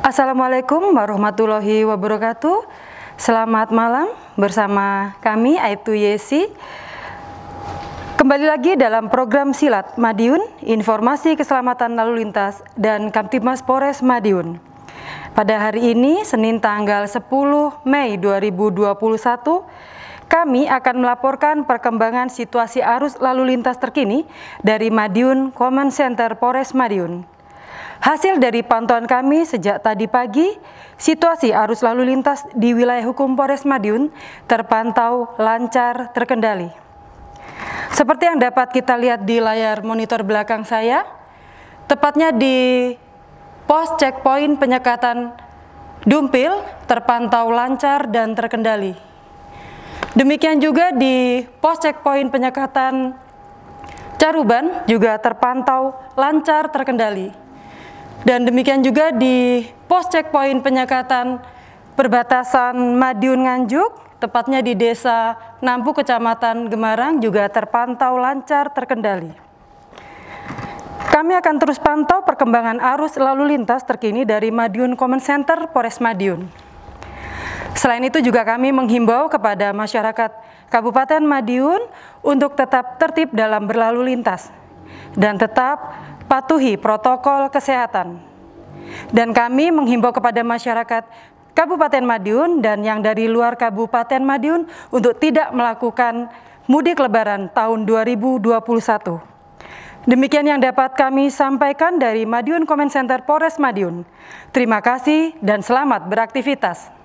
Assalamualaikum warahmatullahi wabarakatuh. Selamat malam bersama kami Aibtu Yesi. Kembali lagi dalam program Silat Madiun, Informasi Keselamatan Lalu Lintas dan Kamtibmas Polres Madiun. Pada hari ini Senin tanggal 10 Mei 2021 kami akan melaporkan perkembangan situasi arus lalu lintas terkini dari Madiun Command Center Polres Madiun. Hasil dari pantauan kami sejak tadi pagi, situasi arus lalu lintas di wilayah hukum Polres Madiun terpantau lancar terkendali. Seperti yang dapat kita lihat di layar monitor belakang saya, tepatnya di pos checkpoint penyekatan Dumpil terpantau lancar dan terkendali. Demikian juga di pos checkpoint penyekatan Caruban juga terpantau lancar terkendali. Dan demikian juga di pos checkpoint penyekatan perbatasan Madiun Nganjuk, tepatnya di Desa Nampu, Kecamatan Gemarang, juga terpantau lancar terkendali. Kami akan terus pantau perkembangan arus lalu lintas terkini dari Madiun Common Center Polres Madiun. Selain itu juga kami menghimbau kepada masyarakat Kabupaten Madiun untuk tetap tertib dalam berlalu lintas, dan tetap patuhi protokol kesehatan. Dan kami menghimbau kepada masyarakat Kabupaten Madiun dan yang dari luar Kabupaten Madiun untuk tidak melakukan mudik lebaran tahun 2021. Demikian yang dapat kami sampaikan dari Madiun Comment Center Polres Madiun. Terima kasih dan selamat beraktivitas.